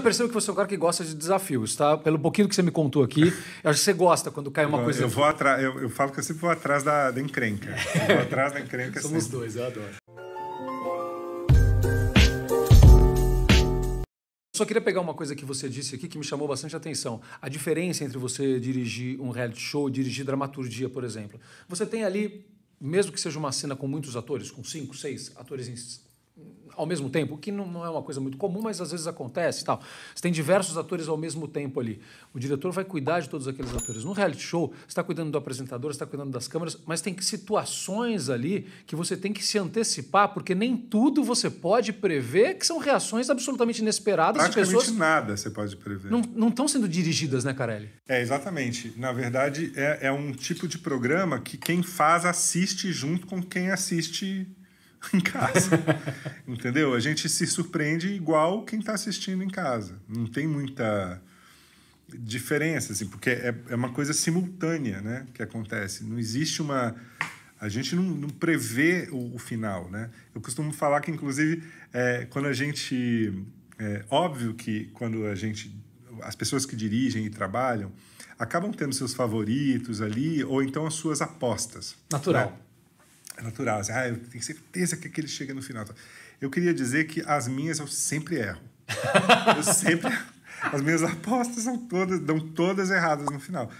Eu percebo que você é um cara que gosta de desafios, tá? Pelo pouquinho que você me contou aqui, eu acho que você gosta quando cai uma eu, coisa. Eu, vou atra... eu, eu falo que eu sempre vou atrás da, da encrenca. Eu vou atrás da encrenca Somos sempre. dois, eu adoro. Só queria pegar uma coisa que você disse aqui que me chamou bastante atenção. A diferença entre você dirigir um reality show e dirigir dramaturgia, por exemplo. Você tem ali, mesmo que seja uma cena com muitos atores, com cinco, seis atores ao mesmo tempo, o que não é uma coisa muito comum, mas às vezes acontece e tal. Você tem diversos atores ao mesmo tempo ali. O diretor vai cuidar de todos aqueles atores. No reality show, você está cuidando do apresentador, você está cuidando das câmeras, mas tem situações ali que você tem que se antecipar, porque nem tudo você pode prever, que são reações absolutamente inesperadas. Praticamente pessoas... nada você pode prever. Não estão sendo dirigidas, né, Carelli? É, exatamente. Na verdade, é, é um tipo de programa que quem faz assiste junto com quem assiste em casa. entendeu? A gente se surpreende igual quem está assistindo em casa. Não tem muita diferença, assim, porque é, é uma coisa simultânea né, que acontece. Não existe uma. A gente não, não prevê o, o, final, né? Eu costumo falar que, inclusive, é, quando a gente. É óbvio que quando a gente. As pessoas que dirigem e trabalham acabam tendo seus favoritos ali, ou então as suas apostas. Né? Natural. Né? É natural. Assim, ah, eu tenho certeza que aquele chega no final. Eu queria dizer que as minhas eu sempre erro. eu sempre. As minhas apostas são todas, dão todas erradas no final.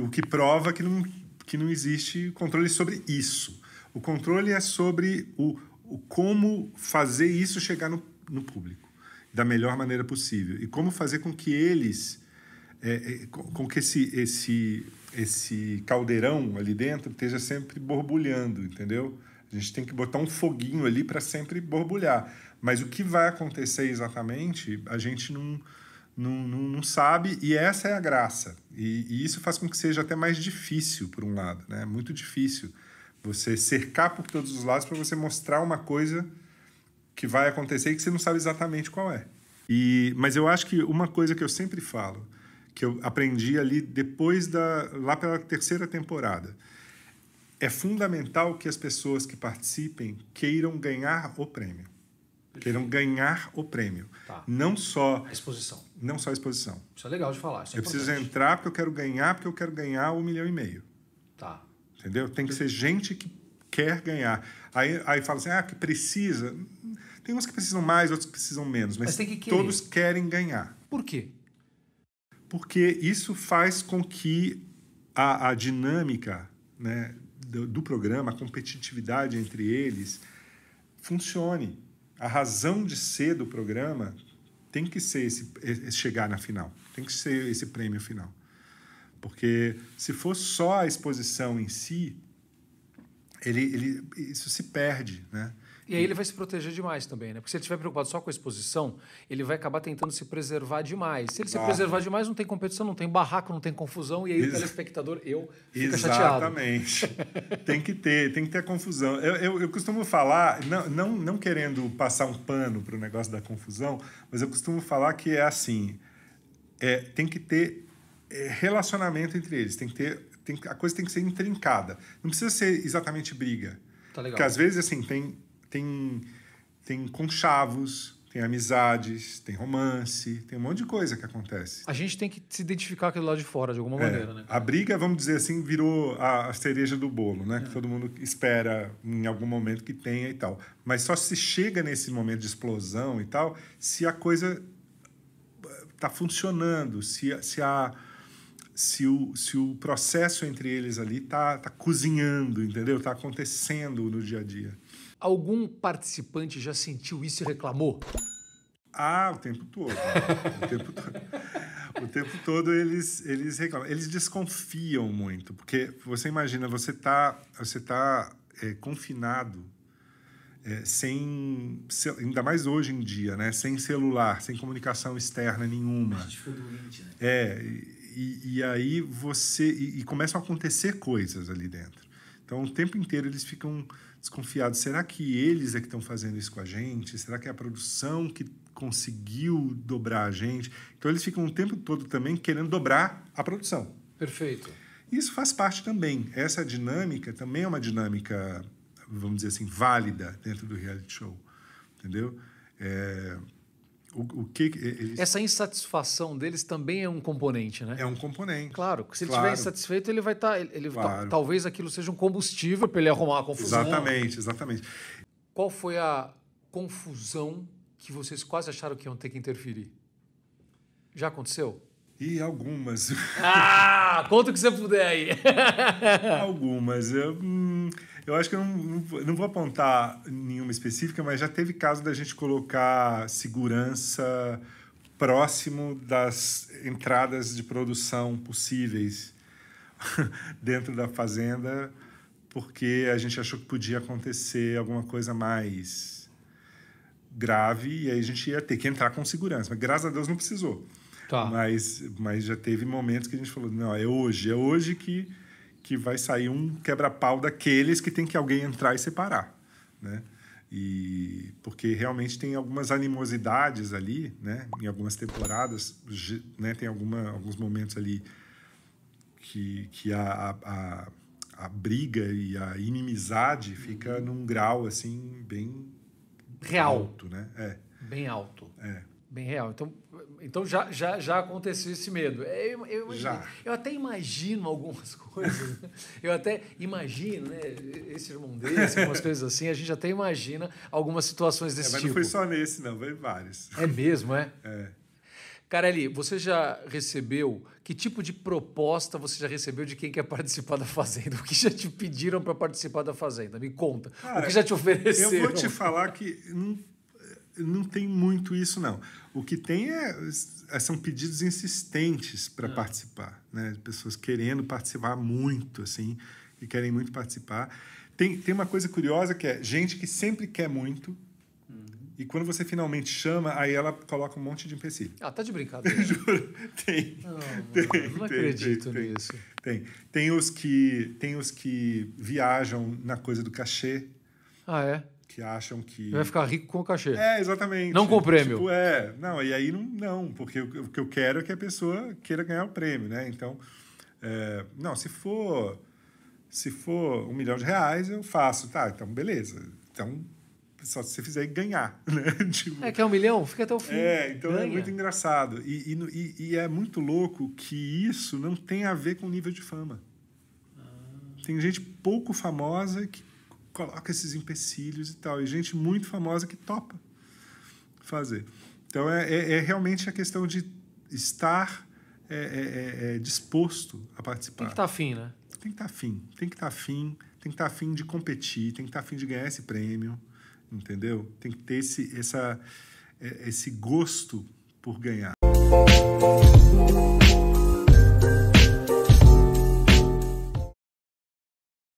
O que prova que não, que não existe controle sobre isso. O controle é sobre o, o como fazer isso chegar no, no público da melhor maneira possível e como fazer com que eles é, é com, que esse, esse, esse caldeirão ali dentro esteja sempre borbulhando, entendeu? A gente tem que botar um foguinho ali para sempre borbulhar. Mas o que vai acontecer exatamente, a gente não, não, não, não sabe, e essa é a graça. E, e, isso faz com que seja até mais difícil, por um lado. Né? É muito difícil você cercar por todos os lados para você mostrar uma coisa que vai acontecer e que você não sabe exatamente qual é. E, mas eu acho que uma coisa que eu sempre falo, que eu aprendi ali depois da lá pela terceira temporada. É fundamental que as pessoas que participem queiram ganhar o prêmio. Queiram ganhar o prêmio. Tá. Não só. A exposição. Não só a exposição. Isso é legal de falar. É eu preciso entrar porque eu quero ganhar, porque eu quero ganhar um milhão e meio. Tá. Entendeu? Tem que ser gente que quer ganhar. Aí, aí fala assim, ah, que precisa. Tem uns que precisam mais, outros que precisam menos, mas, mas que todos querem ganhar. Por quê? porque isso faz com que a, a dinâmica né, do, do programa, a competitividade entre eles, funcione. A razão de ser do programa tem que ser esse, esse, é, é chegar na final, tem que ser esse prêmio final. Porque se for só a exposição em si, ele, ele, isso se perde, né? E aí ele vai se proteger demais também, né? Porque se ele estiver preocupado só com a exposição, ele vai acabar tentando se preservar demais. Se ele se ah. preservar demais, não tem competição, não tem barraco, não tem confusão, e aí Ex o telespectador, eu, fica Exatamente. chateado. Exatamente. tem que ter, tem que ter a confusão. Eu, eu, eu costumo falar, não, não, não querendo passar um pano para o negócio da confusão, mas eu costumo falar que é assim, é, tem que ter é, relacionamento entre eles, tem que ter, tem, a coisa tem que ser intrincada. Não precisa ser exatamente briga. Tá legal. Porque às vezes, assim, tem tem, tem conchavos, tem amizades, tem romance, tem um monte de coisa que acontece. A gente tem que se identificar com aquele lado de fora, de alguma é, maneira, né? A briga, vamos dizer assim, virou a, a cereja do bolo, né? É. Que todo mundo espera em algum momento que tenha e tal. Mas só se chega nesse momento de explosão e tal se a coisa está eh, funcionando, se, se, a, se, o, se o processo entre eles ali está tá cozinhando, entendeu? Está acontecendo no dia a dia. Algum participante já sentiu isso e reclamou? Ah, o tempo todo. o tempo todo. O tempo todo eles, eles reclamam. Eles desconfiam muito, porque você imagina, você está você tá é, confinado é, sem, ainda mais hoje em dia, né? Sem celular, sem comunicação externa nenhuma. A gente ficou doente, né? É, e, e aí você. E, e começam a acontecer coisas ali dentro. Então, o tempo inteiro eles ficam desconfiado. Será que eles é que estão fazendo isso com a gente? Será que é a produção que conseguiu dobrar a gente? Então eles ficam o tempo todo também querendo dobrar a produção. Perfeito. Isso faz parte também. Essa dinâmica também é uma dinâmica, vamos dizer assim, válida dentro do reality show. Entendeu? É, o, o que eles... Essa insatisfação deles também é um componente, né? É um componente. Claro, se ele claro. estiver insatisfeito, ele vai estar. Tá, ele, tá, claro. tá, talvez aquilo seja um combustível para ele arrumar a confusão. Exatamente, exatamente. Qual foi a confusão que vocês quase acharam que iam ter que interferir? Já aconteceu? E algumas. Ah, conta o que você puder aí. algumas. Eu, hum, eu acho que eu não, não vou apontar nenhuma específica, mas já teve caso da gente colocar segurança próximo das entradas de produção possíveis dentro da fazenda, porque a gente achou que podia acontecer alguma coisa mais grave e aí a gente ia ter que entrar com segurança. Mas graças a Deus não precisou. Tá. Mas, mas já teve momentos que a gente falou: não, é hoje, é hoje que, que vai sair um quebra-pau daqueles que tem que alguém entrar e separar. Né? E porque realmente tem algumas animosidades ali, né? Em algumas temporadas, né? Tem alguma, alguns momentos ali que, que a, a, a briga e a inimizade fica uhum. num grau assim bem real, alto, né? É. Bem alto. É. Bem real. Então então já, já, já aconteceu esse medo. É, eu, eu, imagino, já. eu até imagino algumas coisas. eu até imagino, né? Esse irmão dele, algumas coisas assim, a gente até imagina algumas situações desse é, mas tipo. Mas não foi só nesse, não, foi vários. É mesmo, é? É. Carelli, você já recebeu? Que tipo de proposta você já recebeu de quem quer participar da Fazenda? O que já te pediram para participar da Fazenda? Me conta. Cara, o que já te ofereceram? Eu vou te falar que não tem muito isso, não. O que tem é, é são pedidos insistentes para é. participar, né? Pessoas querendo participar muito, assim, e querem muito participar. Tem, tem uma coisa curiosa que é gente que sempre quer muito, uhum. e quando você finalmente chama, aí ela coloca um monte de empecilho. Ah, tá de brincadeira. Juro. Tem. Não, tem, não tem, acredito tem, nisso. Tem. Tem os que tem os que viajam na coisa do cachê. Ah, é? que acham que. Vai ficar rico com o cachê. É, exatamente. Não com o prêmio. Tipo, é, não, e aí não, não porque o que eu quero é que a pessoa queira ganhar o prêmio, né? Então, é, não, se for. Se for um milhão de reais, eu faço, tá? Então, beleza. Então, só se você fizer ganhar, né? Tipo, é que é um milhão? Fica até o fim. É, então é ganha. é muito engraçado. E, e, e, é muito louco que isso não tem a ver com nível de fama. Ah. Tem gente pouco famosa que coloca esses empecilhos e tal. E gente muito famosa que topa fazer. Então, é, é, é realmente a questão de estar é, é, é, é disposto a participar. Tem que estar tá afim, né? Tem que estar tá afim. Tem que estar tá afim. Tem que estar tá afim de competir. Tem que estar tá afim de ganhar esse prêmio. Entendeu? Tem que ter esse, essa, esse gosto por ganhar.